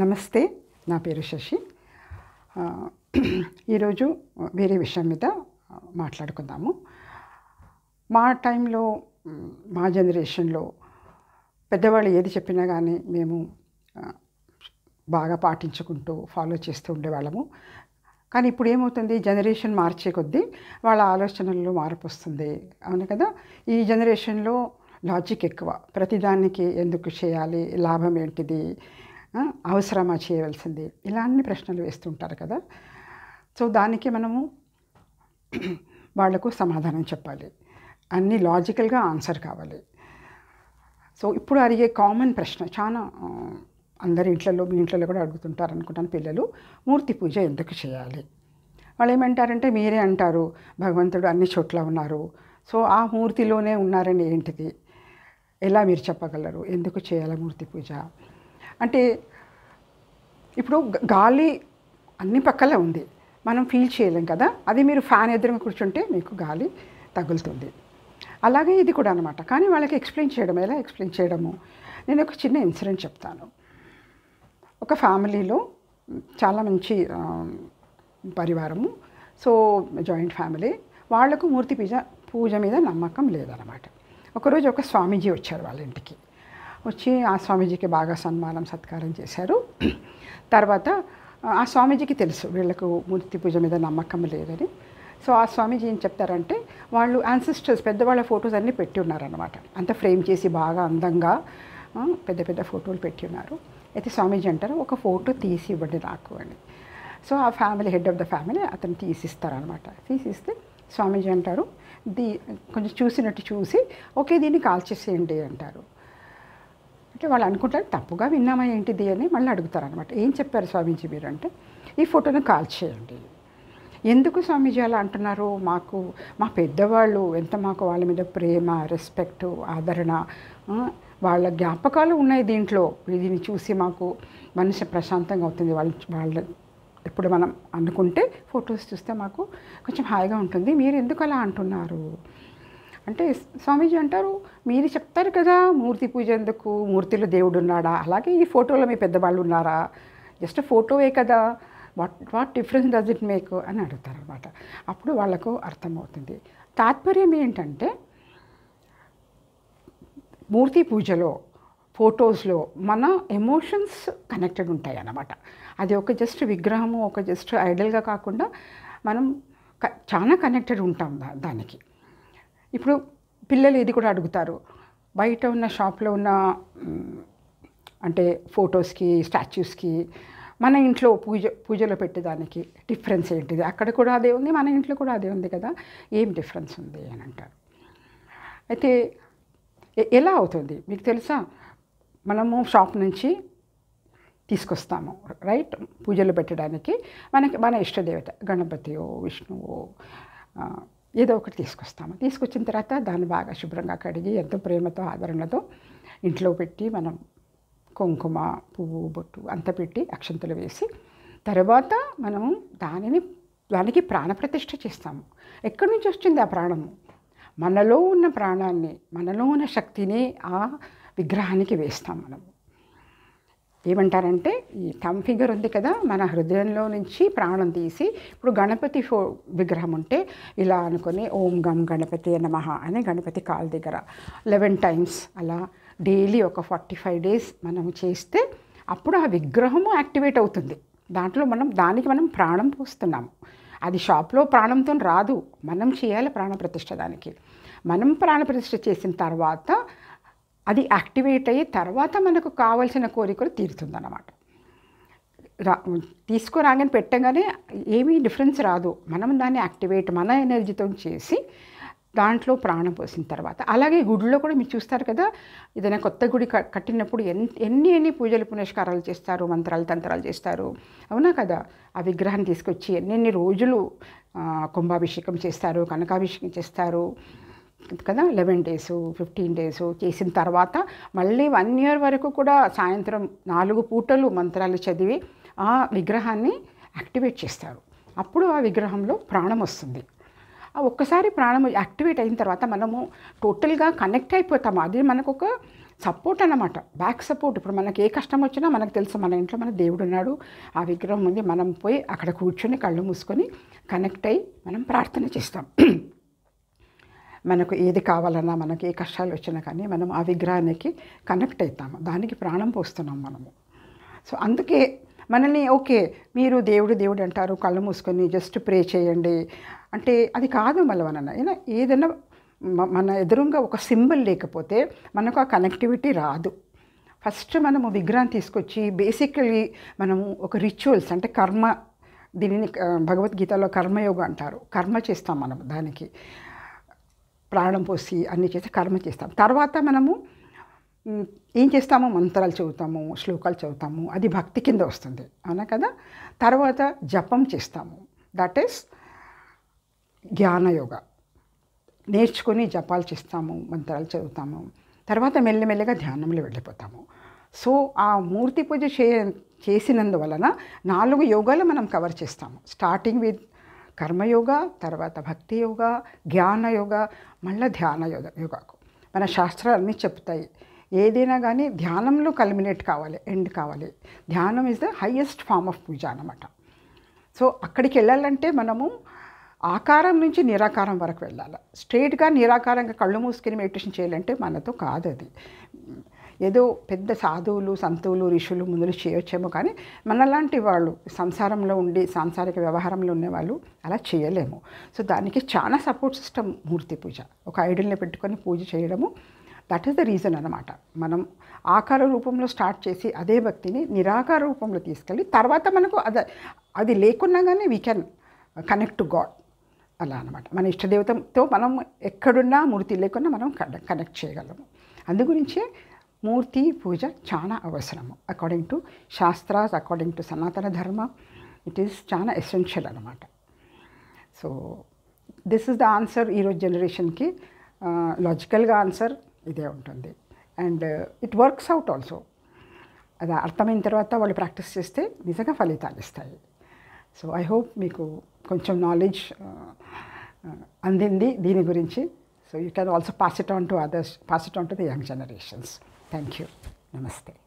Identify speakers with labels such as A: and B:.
A: నమస్తే నా పేరు శశి ఈరోజు వేరే విషయం మీద మాట్లాడుకుందాము మా టైంలో మా జనరేషన్లో పెద్దవాళ్ళు ఏది చెప్పినా కానీ మేము బాగా పాటించుకుంటూ ఫాలో చేస్తూ ఉండేవాళ్ళము కానీ ఇప్పుడు ఏమవుతుంది జనరేషన్ మార్చే కొద్దీ వాళ్ళ ఆలోచనల్లో మార్పు వస్తుంది అవును కదా ఈ జనరేషన్లో లాజిక్ ఎక్కువ ప్రతిదానికి ఎందుకు చేయాలి లాభం ఏంటిది అవసరమా చేయవలసింది ఇలా అన్ని ప్రశ్నలు వేస్తుంటారు కదా సో దానికి మనము వాళ్లకు సమాధానం చెప్పాలి అన్నీ లాజికల్గా ఆన్సర్ కావాలి సో ఇప్పుడు అడిగే కామన్ ప్రశ్న చాలా అందరి ఇంట్లలో మీ ఇంట్లో కూడా అడుగుతుంటారు అనుకుంటాను పిల్లలు మూర్తి పూజ ఎందుకు చేయాలి వాళ్ళు ఏమంటారంటే మీరే అంటారు భగవంతుడు అన్ని చోట్ల ఉన్నారు సో ఆ మూర్తిలోనే ఉన్నారని ఏంటిది ఎలా మీరు చెప్పగలరు ఎందుకు చేయాలి మూర్తి పూజ అంటే ఇప్పుడు గాలి అన్ని పక్కల ఉంది మనం ఫీల్ చేయలేం కదా అది మీరు ఫ్యాన్ ఎదురుగా కూర్చుంటే మీకు గాలి తగులుతుంది అలాగే ఇది కూడా అనమాట కానీ వాళ్ళకి ఎక్స్ప్లెయిన్ చేయడం ఎలా ఎక్స్ప్లెయిన్ చేయడము నేను ఒక చిన్న ఇన్సిడెంట్ చెప్తాను ఒక ఫ్యామిలీలో చాలా మంచి పరివారము సో జాయింట్ ఫ్యామిలీ వాళ్లకు మూర్తి పూజ పూజ మీద నమ్మకం లేదనమాట ఒకరోజు ఒక స్వామీజీ వచ్చారు వాళ్ళ ఇంటికి వచ్చి ఆ స్వామీజీకి బాగా సన్మానం సత్కారం చేశారు తర్వాత ఆ స్వామీజీకి తెలుసు వీళ్ళకు మూర్తి పూజ మీద నమ్మకం లేదని సో ఆ స్వామీజీ ఏం చెప్తారంటే వాళ్ళు యాన్సిస్టర్స్ పెద్దవాళ్ళ ఫొటోస్ అన్నీ పెట్టి ఉన్నారనమాట అంత ఫ్రేమ్ చేసి బాగా అందంగా పెద్ద పెద్ద ఫోటోలు పెట్టి ఉన్నారు అయితే స్వామీజీ అంటారు ఒక ఫోటో తీసి ఇవ్వండి నాకు అని సో ఆ family head of the family అతను తీసిస్తారనమాట తీసిస్తే స్వామీజీ అంటారు దీ కొంచెం చూసినట్టు చూసి ఓకే దీన్ని కాల్చేసేయండి అంటారు అంటే వాళ్ళు అనుకుంటారు తప్పుగా విన్నామా ఏంటిది అని మళ్ళీ అడుగుతారు అనమాట ఏం చెప్పారు స్వామీజీ మీరు అంటే ఈ ఫోటోను కాల్ చేయండి ఎందుకు స్వామీజీ అలా అంటున్నారు మాకు మా పెద్దవాళ్ళు ఎంత మాకు వాళ్ళ మీద ప్రేమ రెస్పెక్ట్ ఆదరణ వాళ్ళ జ్ఞాపకాలు ఉన్నాయి దీంట్లో దీన్ని చూసి మాకు మనసు ప్రశాంతంగా అవుతుంది వాళ్ళ వాళ్ళ ఇప్పుడు మనం అనుకుంటే ఫొటోస్ చూస్తే మాకు కొంచెం హాయిగా ఉంటుంది మీరు ఎందుకు అలా అంటున్నారు అంటే స్వామీజీ అంటారు మీరు చెప్తారు కదా మూర్తి పూజ ఎందుకు మూర్తిలో దేవుడు ఉన్నాడా అలాగే ఈ ఫోటోలో మీ పెద్దవాళ్ళు ఉన్నారా జస్ట్ ఫోటోవే కదా what what difference does it make అని అడుగుతారు అనమాట అప్పుడు వాళ్ళకు అర్థమవుతుంది తాత్పర్యం ఏంటంటే మూర్తి పూజలో ఫొటోస్లో మన ఎమోషన్స్ కనెక్టెడ్ ఉంటాయి అన్నమాట అది ఒక జస్ట్ విగ్రహము ఒక జస్ట్ ఐడల్గా కాకుండా మనం చాలా కనెక్టెడ్ ఉంటాం దానికి ఇప్పుడు పిల్లలు ఇది కూడా అడుగుతారు బయట ఉన్న షాప్లో ఉన్న అంటే ఫొటోస్కి స్టాచ్యూస్కి మన ఇంట్లో పూజ పూజలో పెట్టేదానికి డిఫరెన్స్ ఏంటిది అక్కడ కూడా అదే ఉంది మన ఇంట్లో కూడా అదే ఉంది కదా ఏం డిఫరెన్స్ ఉంది అని అంటారు అయితే ఎలా అవుతుంది మీకు తెలుసా మనము షాప్ నుంచి తీసుకొస్తాము రైట్ పూజలు పెట్టడానికి మనకి మన ఇష్టదేవత గణపతియో విష్ణువో ఏదో ఒకటి తీసుకొస్తాము తీసుకొచ్చిన తర్వాత దాన్ని బాగా శుభ్రంగా కడిగి ఎంతో ప్రేమతో ఆదరణతో ఇంట్లో పెట్టి మనం కుంకుమ పువ్వు బొట్టు అంత పెట్టి అక్షంతలు వేసి తర్వాత మనం దానిని దానికి ప్రాణప్రతిష్ట చేస్తాము ఎక్కడి నుంచి వచ్చింది ఆ ప్రాణము మనలో ఉన్న ప్రాణాన్ని మనలో ఉన్న శక్తిని ఆ విగ్రహానికి వేస్తాం మనము ఏమంటారంటే ఈ థమ్ ఫిగర్ ఉంది కదా మన హృదయంలో నుంచి ప్రాణం తీసి ఇప్పుడు గణపతి ఫో విగ్రహం ఉంటే ఇలా అనుకుని ఓం గమ్ గణపతి నమః అని గణపతి కాల్ దగ్గర లెవెన్ టైమ్స్ అలా డైలీ ఒక ఫార్టీ ఫైవ్ డేస్ మనం చేస్తే అప్పుడు ఆ విగ్రహము యాక్టివేట్ అవుతుంది దాంట్లో మనం దానికి మనం ప్రాణం పోస్తున్నాము అది షాప్లో ప్రాణంతో రాదు మనం చేయాలి ప్రాణప్రతిష్ఠ దానికి మనం ప్రాణప్రతిష్ఠ చేసిన తర్వాత అది యాక్టివేట్ అయ్యి తర్వాత మనకు కావలసిన కోరికలు తీరుతుందన్నమాట రా తీసుకురాగానే పెట్టగానే ఏమీ డిఫరెన్స్ రాదు మనం దాన్ని యాక్టివేట్ మన ఎనర్జీతో చేసి దాంట్లో ప్రాణం పోసిన తర్వాత అలాగే గుడిలో కూడా మీరు చూస్తారు కదా ఏదైనా కొత్త గుడి కట్టినప్పుడు ఎన్ని ఎన్ని పూజలు పునస్కారాలు చేస్తారు మంత్రాలు తంత్రాలు చేస్తారు అవునా కదా ఆ విగ్రహాన్ని తీసుకొచ్చి ఎన్ని రోజులు కుంభాభిషేకం చేస్తారు కనకాభిషేకం చేస్తారు కదా లెవెన్ డేస్ ఫిఫ్టీన్ డేస్ చేసిన తర్వాత మళ్ళీ వన్ ఇయర్ వరకు కూడా సాయంత్రం నాలుగు పూటలు మంత్రాలు చదివి ఆ విగ్రహాన్ని యాక్టివేట్ చేస్తారు అప్పుడు ఆ విగ్రహంలో ప్రాణం వస్తుంది ఆ ఒక్కసారి ప్రాణం యాక్టివేట్ అయిన తర్వాత మనము టోటల్గా కనెక్ట్ అయిపోతాము అది మనకు ఒక సపోర్ట్ అనమాట బ్యాక్ సపోర్ట్ ఇప్పుడు మనకి ఏ కష్టం వచ్చినా మనకు తెలుసు మన ఇంట్లో మన దేవుడు ఉన్నాడు ఆ విగ్రహం ఉంది మనం పోయి అక్కడ కూర్చొని కళ్ళు మూసుకొని కనెక్ట్ అయ్యి మనం ప్రార్థన చేస్తాం మనకు ఏది కావాలన్నా మనకి ఏ కష్టాలు వచ్చినా కానీ మనం ఆ విగ్రహానికి కనెక్ట్ అవుతాము దానికి ప్రాణం పోస్తున్నాం మనము సో అందుకే మనల్ని ఓకే మీరు దేవుడు దేవుడు అంటారు కళ్ళు మూసుకొని జస్ట్ ప్రే చేయండి అంటే అది కాదు మళ్ళీ ఏదైనా మన ఎదురుగా ఒక సింబల్ లేకపోతే మనకు ఆ కనెక్టివిటీ రాదు ఫస్ట్ మనము విగ్రహం తీసుకొచ్చి బేసికలీ మనము ఒక రిచువల్స్ అంటే కర్మ దీనిని భగవద్గీతలో కర్మయోగం అంటారు కర్మ చేస్తాం మనం దానికి ప్రాణం పోసి అన్నీ చేసి కర్మ చేస్తాం తర్వాత మనము ఏం చేస్తాము మంత్రాలు చదువుతాము శ్లోకాలు చదువుతాము అది భక్తి కింద వస్తుంది అవునా కదా తర్వాత జపం చేస్తాము దట్ ఈస్ జ్ఞానయోగ నేర్చుకుని జపాలు చేస్తాము మంత్రాలు చదువుతాము తర్వాత మెల్లమెల్లగా ధ్యానంలో వెళ్ళిపోతాము సో ఆ మూర్తి పూజ చే చేసినందువలన నాలుగు యోగాలు మనం కవర్ చేస్తాము స్టార్టింగ్ విత్ కర్మయోగ తర్వాత భక్తి యోగ జ్ఞానయోగ మళ్ళీ ధ్యాన యోగ యోగాకు మన శాస్త్రాలన్నీ చెప్తాయి ఏదైనా కానీ ధ్యానంలో కల్మినేట్ కావాలి ఎండ్ కావాలి ధ్యానం is the highest form of puja అనమాట సో అక్కడికి వెళ్ళాలంటే మనము ఆకారం నుంచి నిరాకారం వరకు వెళ్ళాలి స్ట్రైట్గా నిరాకారంగా కళ్ళు మూసుకొని మెడిటేషన్ చేయాలంటే మనతో కాదు అది ఏదో పెద్ద సాధువులు సంతువులు ఋషులు ముందులు చేయొచ్చేమో కానీ మనలాంటి వాళ్ళు సంసారంలో ఉండి సాంసారిక వ్యవహారంలో ఉన్నవాళ్ళు అలా చేయలేము సో దానికి చాలా సపోర్ట్ సిస్టమ్ మూర్తి పూజ ఒక ఐడల్ని పెట్టుకొని పూజ చేయడము దట్ ఈస్ ద రీజన్ అనమాట మనం ఆకార రూపంలో స్టార్ట్ చేసి అదే భక్తిని నిరాకార రూపంలో తీసుకెళ్ళి తర్వాత మనకు అది అది లేకున్నా కానీ we can connect to God అలా అనమాట మన ఇష్టదేవతతో మనం ఎక్కడున్నా మూర్తి లేకున్నా మనం కనెక్ట్ చేయగలము అందు గురించి మూర్తి పూజ చాలా అవసరము according to shastras according to Sanatana Dharma it is చాలా ఎసెన్షియల్ అనమాట so this is the answer ఈరోజు జనరేషన్కి లాజికల్గా ఆన్సర్ ఇదే ఉంటుంది and it works out also అది అర్థమైన తర్వాత వాళ్ళు ప్రాక్టీస్ చేస్తే నిజంగా ఫలితాలు ఇస్తాయి సో ఐ హోప్ మీకు కొంచెం నాలెడ్జ్ uh, అందింది దీని గురించి so you can also pass it on to others pass it on to the young generations Thank you. Namaste.